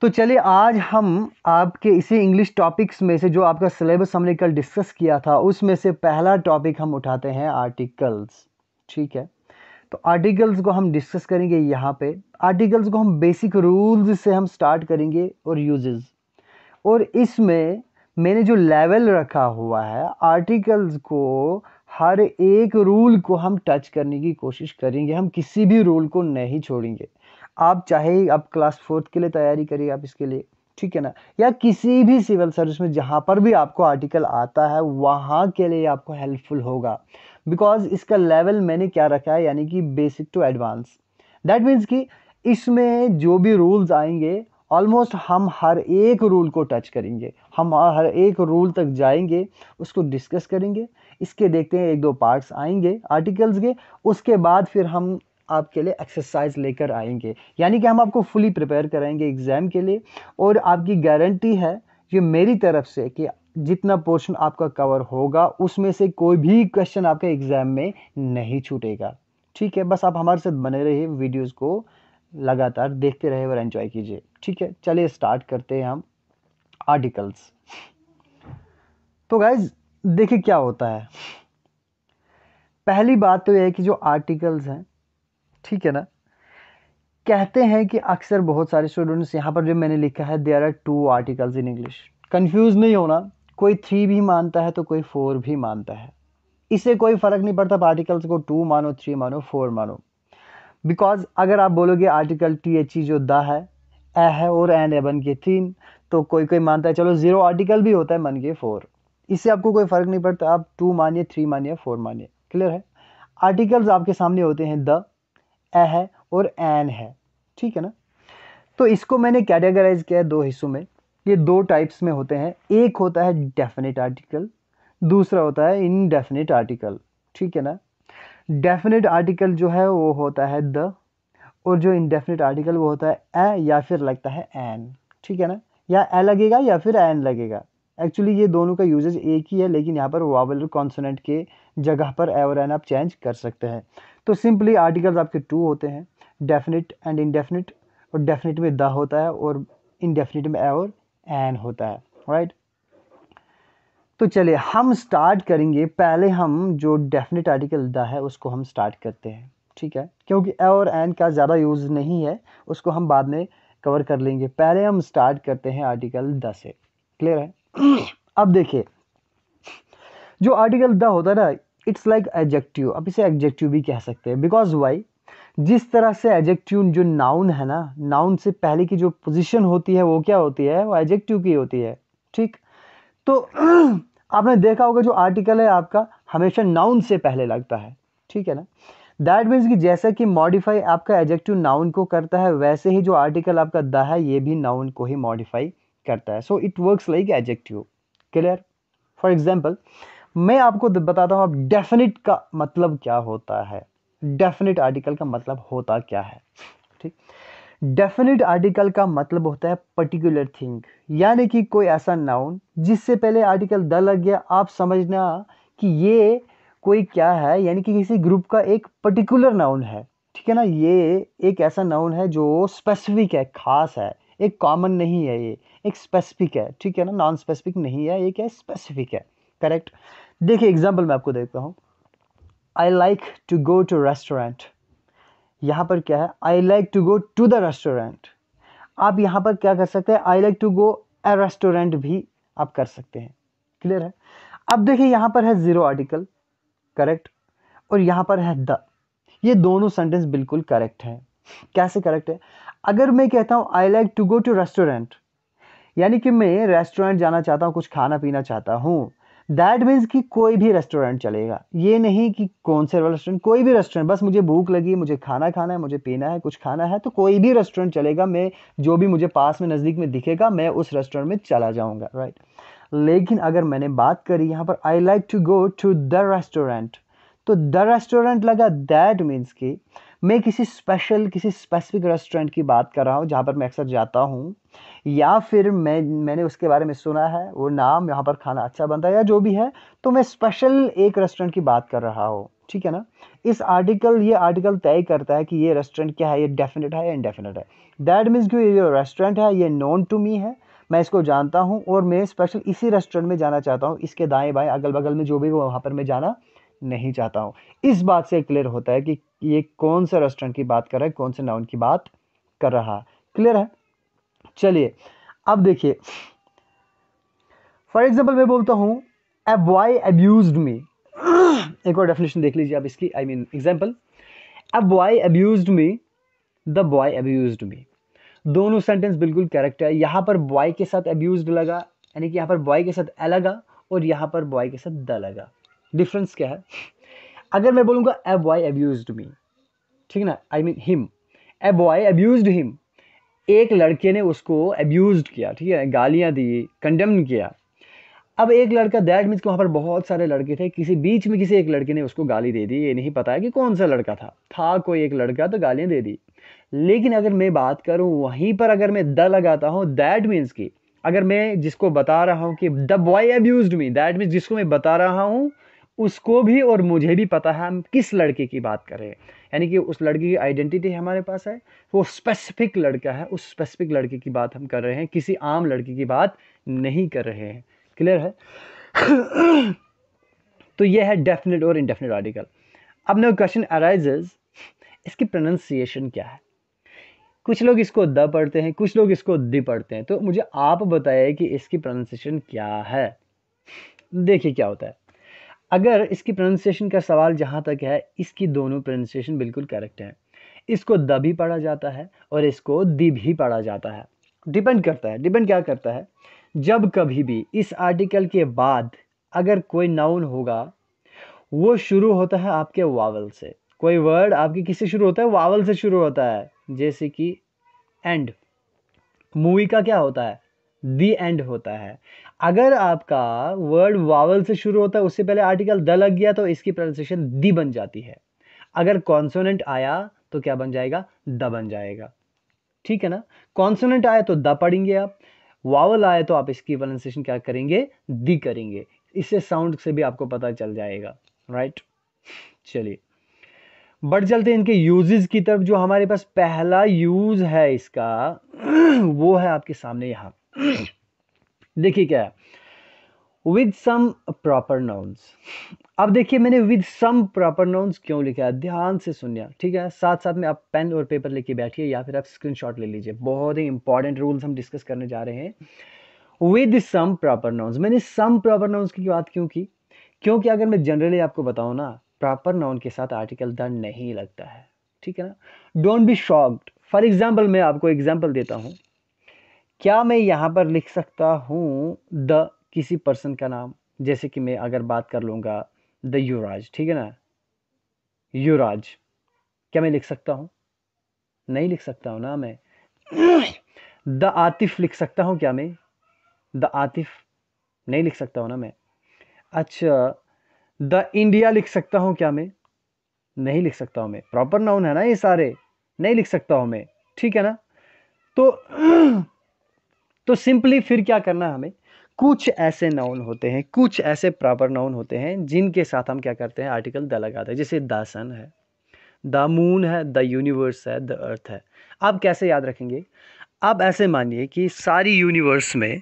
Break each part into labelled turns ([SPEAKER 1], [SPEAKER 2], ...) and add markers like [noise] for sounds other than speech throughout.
[SPEAKER 1] तो चलिए आज हम आपके इसी इंग्लिश टॉपिक्स में से जो आपका सिलेबस हमने कल डिस्कस किया था उसमें से पहला टॉपिक हम उठाते हैं आर्टिकल्स ठीक है तो आर्टिकल्स को हम डिस्कस करेंगे यहाँ पे आर्टिकल्स को हम बेसिक रूल्स से हम स्टार्ट करेंगे और यूजेस और इसमें मैंने जो लेवल रखा हुआ है आर्टिकल्स को हर एक रूल को हम टच करने की कोशिश करेंगे हम किसी भी रूल को नहीं छोड़ेंगे आप चाहे आप क्लास फोर्थ के लिए तैयारी करिए आप इसके लिए ठीक है ना या किसी भी सिविल सर्विस में जहाँ पर भी आपको आर्टिकल आता है वहाँ के लिए आपको हेल्पफुल होगा बिकॉज इसका लेवल मैंने क्या रखा है यानी कि basic to advance that means कि इसमें जो भी रूल्स आएंगे ऑलमोस्ट हम हर एक रूल को टच करेंगे हम हर एक रूल तक जाएंगे उसको डिस्कस करेंगे इसके देखते हैं एक दो पार्ट्स आएंगे आर्टिकल्स के उसके बाद फिर हम आपके लिए एक्सरसाइज लेकर आएंगे यानी कि हम आपको फुली प्रिपेयर कराएंगे एग्ज़ाम के लिए और आपकी गारंटी है ये मेरी तरफ से कि जितना पोर्शन आपका कवर होगा उसमें से कोई भी क्वेश्चन आपके एग्ज़ाम में नहीं छूटेगा ठीक है बस आप हमारे साथ बने रहिए वीडियोस को लगातार देखते रहे और एंजॉय कीजिए ठीक है चलिए स्टार्ट करते हैं हम आर्टिकल्स तो गाइज देखिए क्या होता है पहली बात तो यह है कि जो आर्टिकल्स हैं ठीक है ना कहते हैं कि अक्सर बहुत सारे स्टूडेंट्स यहाँ पर जो मैंने लिखा है there are two articles in English confuse नहीं होना कोई थ्री भी मानता है तो कोई फोर भी मानता है इससे कोई फ़र्क नहीं पड़ता आर्टिकल्स को टू मानो थ्री मानो फोर मानो बिकॉज अगर आप बोलोगे आर्टिकल टी एच ई जो द है ए है और एन बन के तीन तो कोई कोई मानता है चलो ज़ीरो आर्टिकल भी होता है मन के फोर इससे आपको कोई फ़र्क नहीं पड़ता आप टू मानिए थ्री मानिए फोर मानिए क्लियर है आर्टिकल्स आपके सामने होते हैं द ए है और एन है ठीक है ना तो इसको मैंने कैटेगराइज किया दो हिस्सों में ये दो टाइप्स में होते हैं एक होता है डेफिनेट आर्टिकल दूसरा होता है इनडेफिनेट आर्टिकल ठीक है ना डेफिनेट आर्टिकल जो है वो होता है द और जो इनडेफिनेट आर्टिकल वो होता है ए या फिर लगता है एन ठीक है ना या ए लगेगा या फिर एन लगेगा एक्चुअली ये दोनों का यूजेज एक ही है लेकिन यहाँ पर वावल कॉन्सोनेंट के जगह पर ए और एन आप चेंज कर सकते हैं तो सिंपली आर्टिकल्स आपके टू होते हैं डेफिनेट एंड इनडेफिनिट और डेफिनेट में द होता है और इनडेफिनिट में ए और एन होता है राइट तो चलिए हम स्टार्ट करेंगे पहले हम जो डेफिनेट आर्टिकल द है उसको हम स्टार्ट करते हैं ठीक है क्योंकि ए और एन का ज़्यादा यूज़ नहीं है उसको हम बाद में कवर कर लेंगे पहले हम स्टार्ट करते हैं आर्टिकल द से क्लियर है [clears throat] अब देखिए जो आर्टिकल द होता है ना इट्स लाइक एडजेक्टिव अब इसे एडजेक्टिव भी कह सकते हैं बिकॉज वाई जिस तरह से एडजेक्टिव जो नाउन है ना नाउन से पहले की जो पोजिशन होती है वो क्या होती है वो एडजेक्टिव की होती है ठीक तो [clears throat] आपने देखा होगा जो आर्टिकल है आपका हमेशा नाउन से पहले लगता है ठीक है ना दैट मीन्स कि जैसा कि मॉडिफाई आपका एडजेक्टिव नाउन को करता है वैसे ही जो आर्टिकल आपका द है ये भी नाउन को ही मॉडिफाई करता है so it works like adjective clear for example मैं आपको बताता हूँ अब डेफिनेट का मतलब क्या होता है डेफिनेट आर्टिकल का मतलब होता क्या है ठीक डेफिनेट आर्टिकल का मतलब होता है पर्टिकुलर थिंग यानी कि कोई ऐसा नाउन जिससे पहले आर्टिकल द लग गया आप समझना कि ये कोई क्या है यानी कि किसी ग्रुप का एक पर्टिकुलर नाउन है ठीक है ना ये एक ऐसा नाउन है जो स्पेसिफिक है खास है एक कॉमन नहीं है ये एक स्पेसिफिक है ठीक है ना नॉन स्पेसिफिक नहीं है ये क्या स्पेसिफिक है करेक्ट देखिए एग्जाम्पल मैं आपको देखता हूँ I like to go to restaurant यहाँ पर क्या है I like to go to the restaurant आप यहाँ पर क्या कर सकते हैं I like to go a restaurant भी आप कर सकते हैं क्लियर है अब देखिए यहाँ पर है ज़ीरो आर्टिकल करेक्ट और यहाँ पर है द ये दोनों सेंटेंस बिल्कुल करेक्ट है कैसे करेक्ट है अगर मैं कहता हूँ I like to go to restaurant यानी कि मैं रेस्टोरेंट जाना चाहता हूँ कुछ खाना पीना चाहता हूँ दैट मीन्स कि कोई भी रेस्टोरेंट चलेगा ये नहीं कि कौन से रेस्टोरेंट कोई भी रेस्टोरेंट बस मुझे भूख लगी मुझे खाना खाना है मुझे पीना है कुछ खाना है तो कोई भी रेस्टोरेंट चलेगा मैं जो भी मुझे पास में नज़दीक में दिखेगा मैं उस रेस्टोरेंट में चला जाऊँगा राइट लेकिन अगर मैंने बात करी यहाँ पर I like to go to the restaurant तो द रेस्टोरेंट लगा दैट मीन्स कि मैं किसी स्पेशल किसी स्पेसिफिक रेस्टोरेंट की बात कर रहा हूँ जहाँ पर मैं अक्सर जाता हूँ या फिर मैं मैंने उसके बारे में सुना है वो नाम यहाँ पर खाना अच्छा बनता है या जो भी है तो मैं स्पेशल एक रेस्टोरेंट की बात कर रहा हूँ ठीक है ना इस आर्टिकल ये आर्टिकल तय करता है कि ये रेस्टोरेंट क्या है ये डेफिनेट है या इनडेफिनेट है दैट मीन्स कि ये जो रेस्टोरेंट है ये नॉन टू मी है मैं इसको जानता हूँ और मैं स्पेशल इसी रेस्टोरेंट में जाना चाहता हूँ इसके दाएँ बाएँ अगल बगल में जो भी वहाँ पर मैं जाना नहीं चाहता हूँ इस बात से क्लियर होता है कि ये कौन सा रेस्टोरेंट की बात कर रहा है कौन से नाउन की बात कर रहा है क्लियर है चलिए अब देखिए फॉर एग्जाम्पल मैं बोलता हूँ ए बॉय अब्यूज मी एक और डेफिनेशन देख लीजिए आप इसकी I mean example a boy abuse me the boy abuse me दोनों सेंटेंस बिल्कुल करेक्ट है यहाँ पर बॉय के साथ अब्यूज लगा यानी कि यहाँ पर बॉय के साथ अ लगा और यहाँ पर बॉय के साथ द लगा डिफरेंस क्या है अगर मैं बोलूँगा ए बॉय एब्यूज मी ठीक ना I mean him a boy abuse him एक लड़के ने उसको अब्यूज किया ठीक है गालियाँ दी कंडेम किया अब एक लड़का दैट मीन्स वहाँ पर बहुत सारे लड़के थे किसी बीच में किसी एक लड़के ने उसको गाली दे दी ये नहीं पता है कि कौन सा लड़का था था कोई एक लड़का तो गालियाँ दे दी लेकिन अगर मैं बात करूँ वहीं पर अगर मैं द लगाता हूँ दैट मीन्स की अगर मैं जिसको बता रहा हूँ कि the boy abuse me that means जिसको मैं बता रहा हूँ उसको भी और मुझे भी पता है हम किस लड़के की बात कर रहे हैं यानी कि उस लड़की की आइडेंटिटी हमारे पास है वो स्पेसिफिक लड़का है उस स्पेसिफिक लड़के की बात हम कर रहे हैं किसी आम लड़के की बात नहीं कर रहे हैं क्लियर है [coughs] तो ये है डेफिनेट और इनडेफिनेट आर्टिकल अब नो क्वेश्चन अराइजेज इसकी प्रोनाउंसिएशन क्या है कुछ लोग इसको द पढ़ते हैं कुछ लोग इसको दि पढ़ते हैं तो मुझे आप बताइए कि इसकी प्रोनाउंसिएशन क्या है देखिए क्या होता है अगर इसकी प्रोनाउंसिएशन का सवाल जहाँ तक है इसकी दोनों प्रोनाउंसिएशन बिल्कुल करेक्ट है इसको द भी पढ़ा जाता है और इसको दी भी पढ़ा जाता है डिपेंड करता है डिपेंड क्या करता है जब कभी भी इस आर्टिकल के बाद अगर कोई नाउन होगा वो शुरू होता है आपके वावल से कोई वर्ड आपके किससे शुरू होता है वावल से शुरू होता है जैसे कि एंड मूवी का क्या होता है दी एंड होता है अगर आपका वर्ड वावल से शुरू होता है उससे पहले आर्टिकल द लग गया तो इसकी प्रोनाउंसिएशन दी बन जाती है अगर कॉन्सोनेंट आया तो क्या बन जाएगा द बन जाएगा ठीक है ना कॉन्सोनेंट आया तो द पढ़ेंगे आप वावल आए तो आप इसकी प्रोनाउंसिएशन क्या करेंगे दी करेंगे इससे साउंड से भी आपको पता चल जाएगा राइट चलिए बढ़ चलते हैं इनके यूजेस की तरफ जो हमारे पास पहला यूज है इसका [clears throat] वो है आपके सामने यहां [clears throat] देखिए क्या है विद सम प्रॉपर नाउन्स अब देखिए मैंने विद सम प्रॉपर नाउन्स क्यों लिखा है ध्यान से सुनिए ठीक है साथ साथ में आप पेन और पेपर लेके बैठिए या फिर आप स्क्रीनशॉट ले लीजिए बहुत ही इंपॉर्टेंट रूल्स हम डिस्कस करने जा रहे हैं विद सम प्रॉपर नाउन्स मैंने सम प्रॉपर नाउन्स की बात क्यों की क्योंकि अगर मैं जनरली आपको बताऊँ ना प्रॉपर नाउन के साथ आर्टिकल द नहीं लगता है ठीक है ना don't be shocked for example मैं आपको एग्जाम्पल देता हूँ क्या मैं यहाँ पर लिख सकता हूँ द किसी पर्सन का नाम जैसे कि मैं अगर बात कर लूँगा द युवराज ठीक है ना युवराज क्या मैं लिख सकता हूँ नहीं लिख सकता हूँ ना मैं द आतिफ लिख सकता हूँ क्या मैं द आतिफ नहीं लिख सकता हूँ ना मैं अच्छा द इंडिया लिख सकता हूँ क्या मैं नहीं लिख सकता हूँ मैं प्रॉपर नाउन है ना ये सारे नहीं लिख सकता हूँ मैं ठीक है ना तो तो सिंपली फिर क्या करना है हमें कुछ ऐसे नाउन होते हैं कुछ ऐसे प्रॉपर नाउन होते हैं जिनके साथ हम क्या करते हैं आर्टिकल द लगाते हैं जैसे द सन है द मून है द यूनिवर्स है द अर्थ है आप कैसे याद रखेंगे आप ऐसे मानिए कि सारी यूनिवर्स में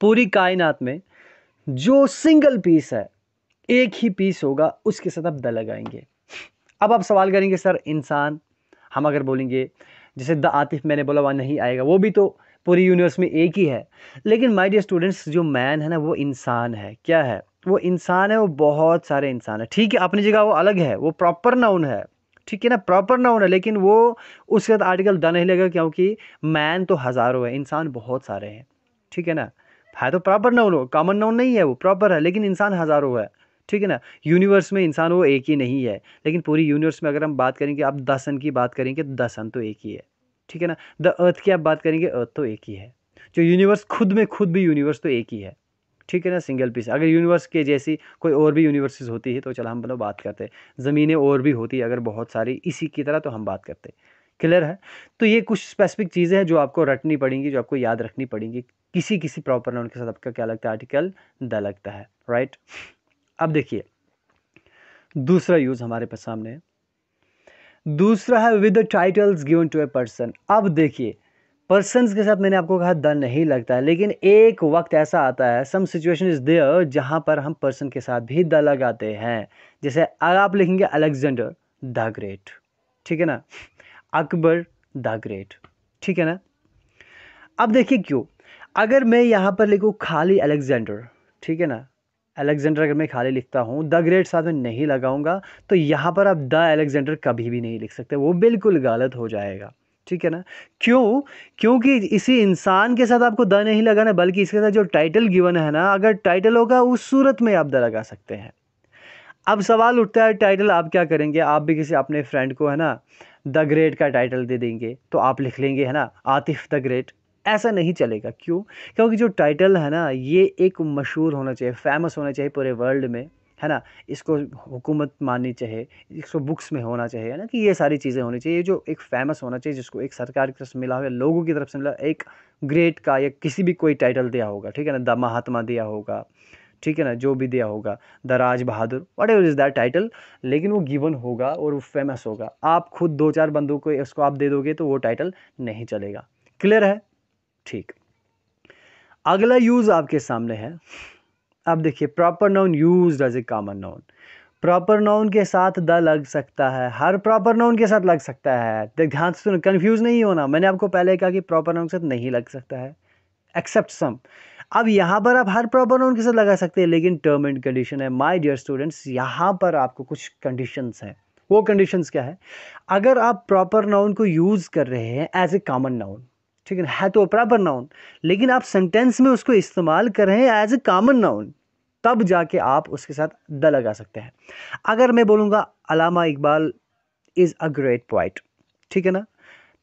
[SPEAKER 1] पूरी कायनात में जो सिंगल पीस है एक ही पीस होगा उसके साथ आप द लगाएंगे अब आप सवाल करेंगे सर इंसान हम अगर बोलेंगे जैसे द आतिफ मैंने बोला वहाँ नहीं आएगा वो भी तो पूरी यूनिवर्स में एक ही है लेकिन माय डियर स्टूडेंट्स जो मैन है ना वो इंसान है क्या है वो इंसान है वो बहुत सारे इंसान है ठीक है अपनी जगह वो अलग है वो प्रॉपर नाउन है ठीक है ना प्रॉपर नाउन है लेकिन वो उसके बाद आर्टिकल द नहीं लगेगा क्योंकि मैन तो हज़ारों है इंसान बहुत सारे हैं ठीक है ना है तो प्रॉपर नाउन हो कॉमन नाउन नहीं है वो प्रॉपर है लेकिन इंसान हज़ारों है ठीक है ना यूनिवर्स में इंसान वो एक ही नहीं है लेकिन पूरी यूनिवर्स में अगर हम बात करेंगे आप दस अन की बात करेंगे तो दस अन तो एक ही है ठीक है ना द अर्थ की आप बात करेंगे अर्थ तो एक ही है जो यूनिवर्स खुद में खुद भी यूनिवर्स तो एक ही है ठीक है ना सिंगल पीस अगर यूनिवर्स के जैसी कोई और भी यूनिवर्सिस होती है तो चलो हम मतलब बात करते हैं ज़मीनें और भी होती है अगर बहुत सारी इसी की तरह तो हम बात करते क्लियर है तो ये कुछ स्पेसिफिक चीज़ें हैं जो आपको रटनी पड़ेंगी जो आपको याद रखनी पड़ेंगी किसी किसी प्रॉपर नाउन के साथ आपका क्या लगता है आर्टिकल द लगता है राइट अब देखिए दूसरा यूज हमारे पास सामने दूसरा है with the titles given to a person अब देखिए पर्सन के साथ मैंने आपको कहा द नहीं लगता है लेकिन एक वक्त ऐसा आता है सम सिचुएशन इज़ देयर जहां पर हम पर्सन के साथ भी द लगाते हैं जैसे अगर आप लिखेंगे अलेक्जेंडर द ग्रेट ठीक है ना अकबर द ग्रेट ठीक है ना अब देखिए क्यों अगर मैं यहां पर लिखूँ खाली अलेक्जेंडर ठीक है ना अलेक्जेंडर अगर मैं खाली लिखता हूँ द ग्रेट साथ में नहीं लगाऊंगा तो यहाँ पर आप द अलेक्जेंडर कभी भी नहीं लिख सकते वो बिल्कुल गलत हो जाएगा ठीक है ना क्यों क्योंकि इसी इंसान के साथ आपको द नहीं लगाना बल्कि इसके साथ जो टाइटल गिवन है ना अगर टाइटल होगा उस सूरत में आप द लगा सकते हैं अब सवाल उठता है टाइटल आप क्या करेंगे आप भी किसी अपने फ्रेंड को है ना द ग्रेट का टाइटल दे देंगे तो आप लिख लेंगे है ना आतिफ द ग्रेट ऐसा नहीं चलेगा क्यों क्योंकि जो टाइटल है ना ये एक मशहूर होना चाहिए फेमस होना चाहिए पूरे वर्ल्ड में है ना इसको हुकूमत माननी चाहिए इसको बुक्स में होना चाहिए है ना कि ये सारी चीज़ें होनी चाहिए जो एक फेमस होना चाहिए जिसको एक सरकार की तरफ से मिला हो या लोगों की तरफ से मिला एक ग्रेट का या किसी भी कोई टाइटल दिया होगा ठीक है ना द महात्मा दिया होगा ठीक है ना जो भी दिया होगा the Raj Bahadur whatever is that title लेकिन वो गिवन होगा और वो फेमस होगा आप खुद दो चार बंदों को इसको आप दे दोगे तो वो टाइटल नहीं चलेगा क्लियर है ठीक अगला यूज़ आपके सामने है अब देखिए proper noun use as a common noun proper noun के साथ द लग सकता है हर प्रॉपर नाउन के साथ लग सकता है ध्यान से सुनो कन्फ्यूज़ नहीं होना मैंने आपको पहले कहा कि प्रॉपर नाउन के साथ नहीं लग सकता है एक्सेप्ट सम अब यहाँ पर आप हर प्रॉपर नाउन के साथ लगा सकते हैं लेकिन टर्म एंड कंडीशन है माय डियर स्टूडेंट्स यहाँ पर आपको कुछ कंडीशंस हैं वो कंडीशंस क्या है अगर आप प्रॉपर नाउन को यूज़ कर रहे हैं एज ए कॉमन नाउन ठीक है है तो प्रॉपर नाउन लेकिन आप सेंटेंस में उसको इस्तेमाल कर रहे हैं एज ए कामन नाउन तब जाके आप उसके साथ द लगा सकते हैं अगर मैं बोलूँगा Allama Iqbal is a great poet ठीक है ना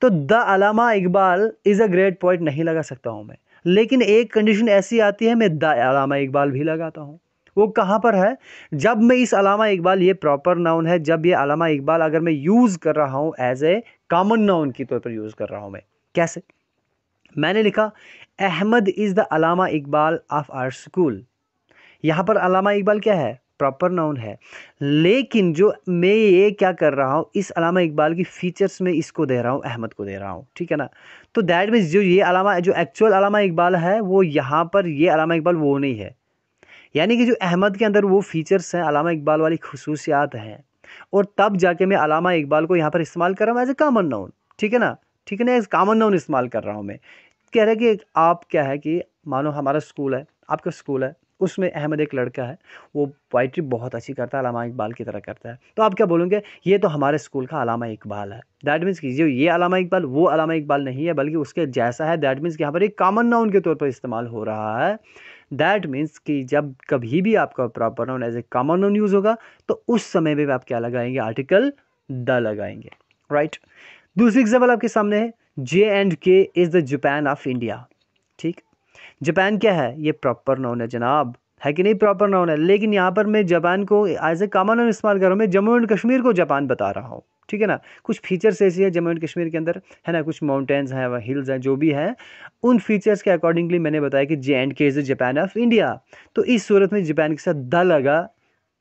[SPEAKER 1] तो the Allama Iqbal is a great poet नहीं लगा सकता हूँ मैं लेकिन एक कंडीशन ऐसी आती है मैं द अलामा इकबाल भी लगाता हूँ वो कहाँ पर है जब मैं इस अलामा इकबाल ये प्रॉपर नाउन है जब ये अलामा इकबाल अगर मैं यूज़ कर रहा हूँ एज ए कॉमन नाउन के तौर पर यूज़ कर रहा हूँ मैं कैसे मैंने लिखा Ahmad is the Allama Iqbal of our school यहाँ पर अलामा इकबाल क्या है प्रॉपर नाउन है लेकिन जो मैं ये क्या कर रहा हूँ इस अलामा इकबाल की फीचर्स में इसको दे रहा हूँ अहमद को दे रहा हूँ ठीक है ना तो दैट मीन्स जो ये अलामा जो एक्चुअल अलामा इकबाल है वो यहाँ पर ये अलामा इकबाल वो नहीं है यानी कि जो अहमद के अंदर वो फीचर्स हैं अलामा इकबाल वाली खसूसियात हैं और तब जाके मैं अलामा इकबाल को यहाँ पर इस्तेमाल कर रहा हूँ एज ए कामन नाउन ठीक है ना ठीक है ना एज कामन नाउन इस्तेमाल कर रहा हूँ मैं कह रहा है कि आप क्या है कि मानो हमारा स्कूल है आपका स्कूल है उसमें अहमद एक लड़का है वो पोइट्री बहुत अच्छी करता है अलामा इकबाल की तरह करता है तो आप क्या बोलोगे ये तो हमारे स्कूल का अलामा इकबाल है दैट मीन्स कीजिए ये अलामा इकबाल वो अलामा इकबाल नहीं है बल्कि उसके जैसा है दैट मीन्स कि यहाँ पर एक कामन नाउन के तौर पर इस्तेमाल हो रहा है दैट मीन्स कि जब कभी भी आपका proper noun as a common noun use होगा तो उस समय में भी आप क्या लगाएंगे आर्टिकल द लगाएंगे राइट right? दूसरी एग्जाम्पल आपके सामने है J and K is the Japan of India ठीक जापान क्या है ये प्रॉपर नाउन है जनाब है कि नहीं प्रॉपर नाउन है लेकिन यहाँ पर मैं जापान को एज ए कॉमन नाउन इस्तेमाल कर रहा हूँ मैं जम्मू एंड कश्मीर को जापान बता रहा हूँ ठीक है ना कुछ फीचर्स ऐसी हैं जम्मू एंड कश्मीर के अंदर है ना कुछ माउंटेन्स हैं वह हिल्स हैं जो भी हैं उन फीचर्स के अकॉर्डिंगली मैंने बताया कि J and K is the Japan of India तो इस सूरत में जापान के साथ द लगा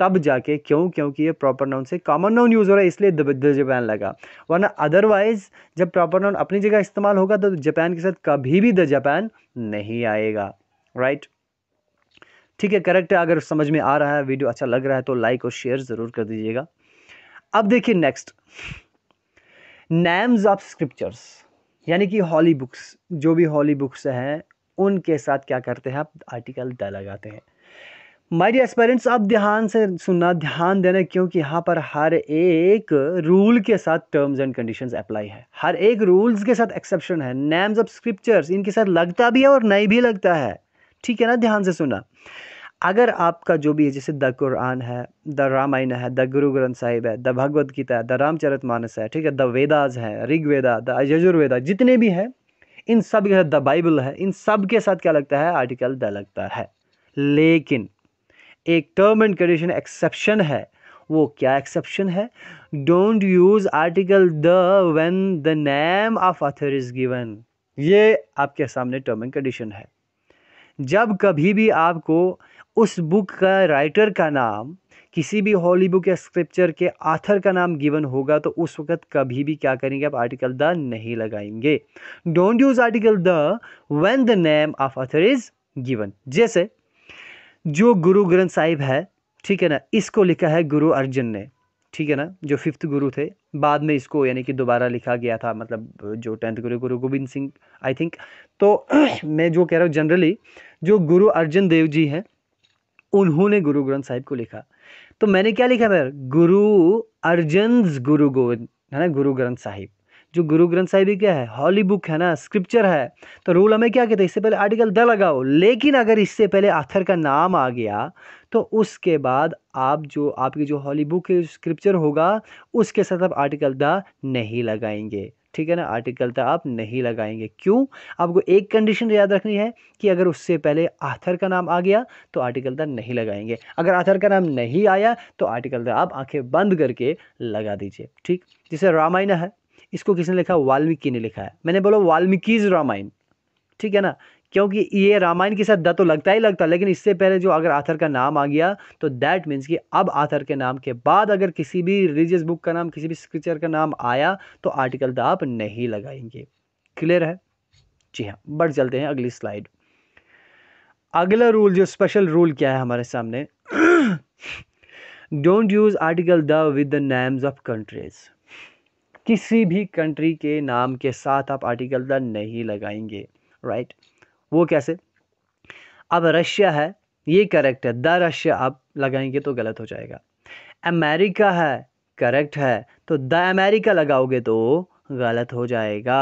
[SPEAKER 1] तब जाके क्यों क्योंकि ये प्रॉपर नाउन से कॉमन नाउन यूज़ हो रहा है इसलिए द जापान लगा वरना अदरवाइज जब प्रॉपर नाउन अपनी जगह इस्तेमाल होगा तो जापान के साथ कभी भी द जापान नहीं आएगा राइट ठीक है करेक्ट है अगर समझ में आ रहा है वीडियो अच्छा लग रहा है तो लाइक और शेयर ज़रूर कर दीजिएगा अब देखिए नेक्स्ट नेम्स ऑफ स्क्रिप्चर्स यानी कि हॉली बुक्स जो भी हॉली बुक्स हैं उनके साथ क्या करते हैं आप आर्टिकल द लगाते हैं माय डियर एस्पेरेंट्स आप ध्यान से सुनना ध्यान देना क्योंकि यहाँ पर हर एक रूल के साथ टर्म्स एंड कंडीशंस अप्लाई है हर एक रूल्स के साथ एक्सेप्शन है नेम्स ऑफ स्क्रिप्चर्स इनके साथ लगता भी है और नहीं भी लगता है ठीक है ना ध्यान से सुना अगर आपका जो भी है जैसे द कुरान है द रामायण है द गुरु ग्रंथ साहिब है द भगवद गीता है द रामचरित मानस है ठीक है द वेदाज है ऋग्वेदा द यजुर्वेदा जितने भी हैं इन सब के साथ द बाइबल है इन सब के साथ क्या लगता है आर्टिकल द लगता है लेकिन एक टर्म एंड कंडीशन एक्सेप्शन है वो क्या एक्सेप्शन है don't use article the when the name of author is given ये आपके सामने टर्म एंड कंडीशन है जब कभी भी आपको उस बुक का राइटर का नाम किसी भी हॉली बुक या स्क्रिप्चर के आथर का नाम गिवन होगा तो उस वक्त कभी भी क्या करेंगे आप आर्टिकल द नहीं लगाएंगे don't use article the when the name of author is given जैसे जो गुरु ग्रंथ साहिब है ठीक है ना इसको लिखा है गुरु अर्जुन ने ठीक है ना जो फिफ्थ गुरु थे बाद में इसको यानी कि दोबारा लिखा गया था मतलब जो टेंथ गुरु गुरु गोविंद सिंह आई थिंक तो [clears throat] मैं जो कह रहा हूँ जनरली जो गुरु अर्जुन देव जी हैं उन्होंने गुरु ग्रंथ साहिब को लिखा तो मैंने क्या लिखा मेरा गुरु अर्जुन गुरु गोविंद है ना गुरु ग्रंथ साहिब जो गुरु ग्रंथ साहिब ही क्या है हॉली बुक है ना स्क्रिप्चर है तो रूल हमें क्या कहते हैं इससे पहले आर्टिकल द लगाओ लेकिन अगर इससे पहले आथर का नाम आ गया तो उसके बाद आप जो आपकी जो हॉली बुक स्क्रिप्चर होगा उसके साथ आप आर्टिकल द नहीं लगाएंगे ठीक है ना आर्टिकल तो आप नहीं लगाएंगे क्यों आपको एक कंडीशन याद रखनी है कि अगर उससे पहले आथर का नाम आ गया तो आर्टिकल तो नहीं लगाएंगे अगर आथर का नाम नहीं आया तो आर्टिकल तो आप आंखें बंद करके लगा दीजिए ठीक जैसे रामायण है इसको किसने लिखा वाल्मीकि ने लिखा है मैंने बोला वाल्मीकिज रामायण ठीक है ना क्योंकि ये रामायण के साथ द तो लगता ही लगता लेकिन इससे पहले जो अगर आथर का नाम आ गया तो दैट मीन्स कि अब आथर के नाम के बाद अगर किसी भी रिलीजियस बुक का नाम किसी भी स्क्रिप्चर का नाम आया तो आर्टिकल द आप नहीं लगाएंगे क्लियर है जी हाँ बढ़ चलते हैं अगली स्लाइड अगला रूल जो स्पेशल रूल क्या है हमारे सामने don't use article the with the names of countries किसी भी कंट्री के नाम के साथ आप आर्टिकल द नहीं लगाएंगे राइट वो कैसे अब रशिया है ये करेक्ट है द रशिया आप लगाएंगे तो गलत हो जाएगा अमेरिका है करेक्ट है तो द अमेरिका लगाओगे तो गलत हो जाएगा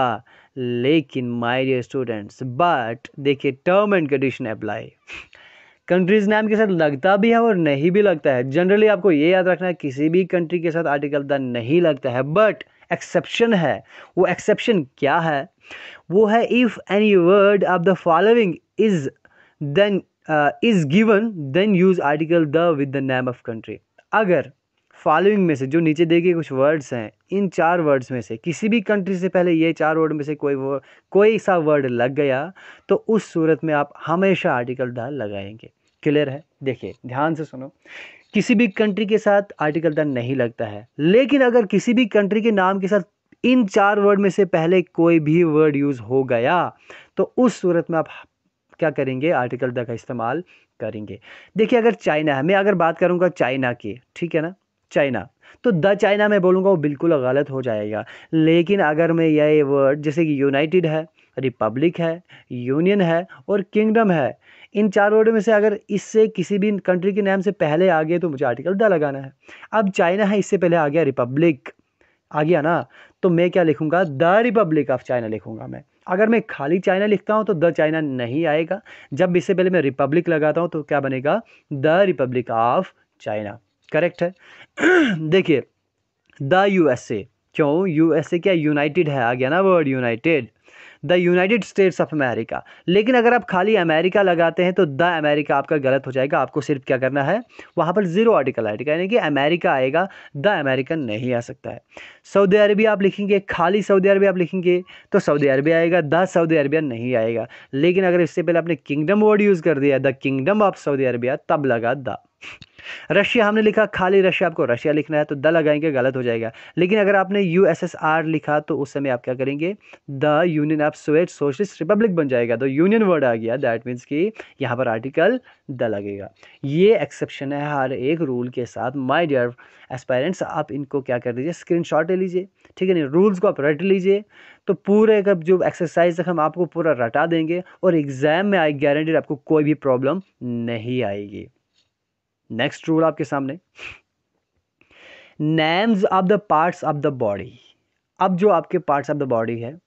[SPEAKER 1] लेकिन माय डियर स्टूडेंट्स बट देखिए term and condition apply countries name के साथ लगता भी है और नहीं भी लगता है जनरली आपको ये याद रखना है किसी भी कंट्री के साथ आर्टिकल द नहीं लगता है बट एक्सेप्शन है वो एक्सेप्शन क्या है वो है if any word of the following is then is given then use article the with the name of country अगर फॉलोइंग में से जो नीचे देखे कुछ वर्ड्स हैं इन चार वर्ड्स में से किसी भी कंट्री से पहले ये चार वर्ड में से कोई वो कोई सा वर्ड लग गया तो उस सूरत में आप हमेशा आर्टिकल द लगाएंगे क्लियर है देखिए ध्यान से सुनो किसी भी कंट्री के साथ आर्टिकल द नहीं लगता है लेकिन अगर किसी भी कंट्री के नाम के साथ इन चार वर्ड में से पहले कोई भी वर्ड यूज़ हो गया तो उस सूरत में आप क्या करेंगे आर्टिकल द का इस्तेमाल करेंगे देखिए अगर चाइना है मैं अगर बात करूँगा चाइना की ठीक है ना चाइना तो द चाइना मैं बोलूँगा वो बिल्कुल गलत हो जाएगा लेकिन अगर मैं यह वर्ड जैसे कि यूनाइटेड है रिपब्लिक है यूनियन है और किंगडम है इन चार वर्ड में से अगर इससे किसी भी कंट्री के नाम से पहले आ गए तो मुझे आर्टिकल द लगाना है अब चाइना है इससे पहले आ गया रिपब्लिक आ गया ना तो मैं क्या लिखूंगा द रिपब्लिक ऑफ चाइना लिखूंगा मैं अगर मैं खाली चाइना लिखता हूं तो द चाइना नहीं आएगा जब इससे पहले मैं रिपब्लिक लगाता हूं तो क्या बनेगा the republic of China correct है [clears throat] देखिए द यूएसए क्यों यूएसए क्या यूनाइटेड है आ गया ना word united the united states of America लेकिन अगर आप खाली अमेरिका लगाते हैं तो द अमेरिका आपका गलत हो जाएगा आपको सिर्फ क्या करना है वहाँ पर ज़ीरो आर्टिकल आर्टिकल यानी कि अमेरिका आएगा द अमेरिकन नहीं आ सकता है सऊदी अरबिया आप लिखेंगे खाली सऊदी अरबिया आप लिखेंगे तो सऊदी अरबिया आएगा द सऊदी अरबिया नहीं आएगा लेकिन अगर इससे पहले आपने किंगडम वर्ड यूज़ कर दिया the kingdom of Saudi Arabia तब लगा द रशिया हमने लिखा खाली रशिया आपको रशिया लिखना है तो द लगाएंगे गलत हो जाएगा लेकिन अगर आपने यू लिखा तो उस समय आप क्या करेंगे the union of soviet socialist republic बन जाएगा तो यूनियन वर्ड आ गया दैट मीन्स कि यहाँ पर आर्टिकल द लगेगा ये एक्सेप्शन है हर एक रूल के साथ माई डियर एस्पायरेंट्स आप इनको क्या कर दीजिए स्क्रीनशॉट ले लीजिए ठीक है ना रूल्स को आप रट लीजिए तो पूरे का जो एक्सरसाइज तक हम आपको पूरा रटा देंगे और एग्ज़ाम में आई गारंटेड आपको कोई भी प्रॉब्लम नहीं आएगी नेक्स्ट रूल आपके सामने names of the parts of the body अब जो आपके पार्ट्स ऑफ द बॉडी है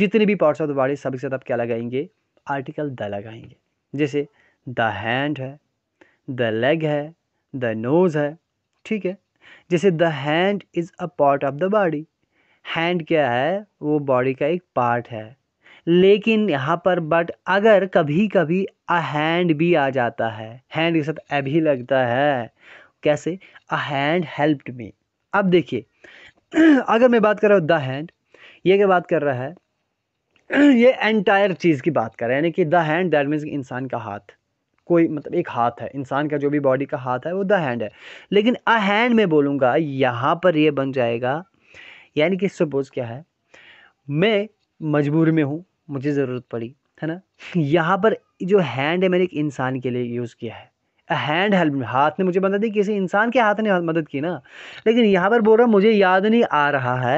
[SPEAKER 1] जितने भी पार्ट्स ऑफ द बॉडी सभी साथ आप क्या लगाएंगे आर्टिकल द लगाएंगे जैसे द हैंड है द लेग है द नोज़ है ठीक है जैसे the hand is a part of the body hand क्या है वो बॉडी का एक पार्ट है लेकिन यहाँ पर बट अगर कभी कभी अ हैंड भी आ जाता है हैंड के साथ ए भी लगता है कैसे अ हैंड हेल्प्ड मी अब देखिए [clears throat] अगर मैं बात कर रहा हूँ द हैंड ये क्या बात कर रहा है [clears throat] ये एंटायर चीज़ की बात कर रहा है यानी कि द हैंड दैट मीन्स इंसान का हाथ कोई मतलब एक हाथ है इंसान का जो भी बॉडी का हाथ है वो द हैंड है लेकिन अ हैंड में बोलूँगा यहाँ पर ये बन जाएगा यानी कि सपोज क्या है मैं मजबूर में हूँ मुझे ज़रूरत पड़ी है ना [laughs] यहाँ पर जो हैंड है मैंने एक इंसान के लिए यूज़ किया है हैंड हेल्प हाथ ने मुझे मदद दी किसी इंसान के हाथ ने मदद की ना लेकिन यहाँ पर बोल रहा मुझे याद नहीं आ रहा है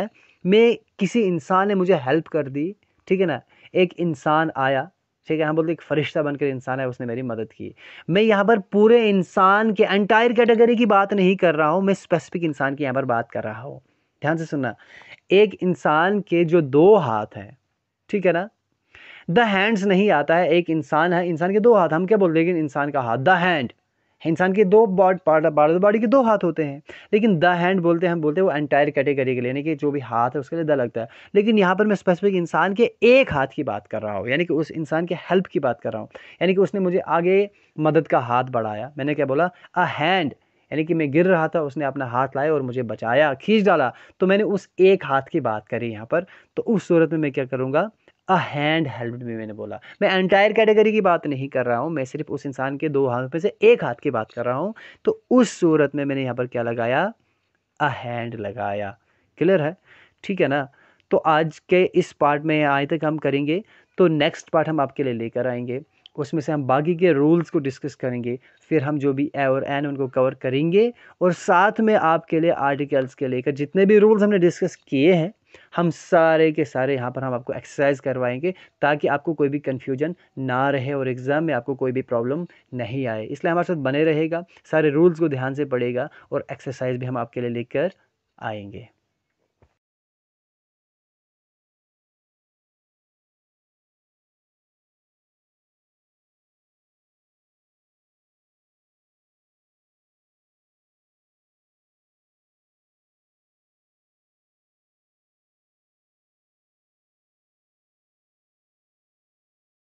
[SPEAKER 1] मैं किसी इंसान ने मुझे हेल्प कर दी ठीक है ना एक इंसान आया ठीक है हम बोलते एक फरिश्ता बनकर इंसान है उसने मेरी मदद की मैं यहाँ पर पूरे इंसान के एंटायर कैटेगरी की बात नहीं कर रहा हूँ मैं स्पेसिफिक इंसान की यहाँ पर बात कर रहा हूँ ध्यान से सुनना एक इंसान के जो दो हाथ हैं ठीक है ना द हैंड्स नहीं आता है एक इंसान है इंसान के दो हाथ हम क्या बोल रहे हैं इंसान का हाथ द हैंड इंसान के दो बॉड पार्ट पार्ट बॉडी के दो हाथ होते हैं लेकिन द हैंड बोलते हैं हम बोलते हैं वो एंटायर कैटेगरी के लिए यानी कि जो भी हाथ है उसके लिए द लगता है लेकिन यहाँ पर मैं स्पेसिफिक इंसान के एक हाथ की बात कर रहा हूँ यानी कि उस इंसान के हेल्प की बात कर रहा हूँ यानी कि उसने मुझे आगे मदद का हाथ बढ़ाया मैंने क्या बोला अ हैंड यानी कि मैं गिर रहा था उसने अपना हाथ लाया और मुझे बचाया खींच डाला तो मैंने उस एक हाथ की बात करी यहाँ पर तो उस सूरत में मैं क्या करूँगा अ हैंड हेलमेट में मैंने बोला मैं एंटायर कैटेगरी की बात नहीं कर रहा हूँ मैं सिर्फ उस इंसान के दो हाथ में से एक हाथ की बात कर रहा हूँ तो उस सूरत में मैंने यहाँ पर क्या लगाया अ हैंड लगाया क्लियर है ठीक है ना तो आज के इस पार्ट में आज तक हम करेंगे तो नेक्स्ट पार्ट हम आपके लिए लेकर आएंगे उसमें से हम बाकी के रूल्स को डिस्कस करेंगे फिर हम जो भी ए और एन उनको कवर करेंगे और साथ में आपके लिए आर्टिकल्स के लेकर जितने भी रूल्स हमने डिस्कस किए हैं हम सारे के सारे यहाँ पर हम आपको एक्सरसाइज करवाएंगे ताकि आपको कोई भी कन्फ्यूजन ना रहे और एग्ज़ाम में आपको कोई भी प्रॉब्लम नहीं आए इसलिए हमारे साथ बने रहेगा सारे रूल्स को ध्यान से पड़ेगा और एक्सरसाइज भी हम आपके लिए लेकर आएंगे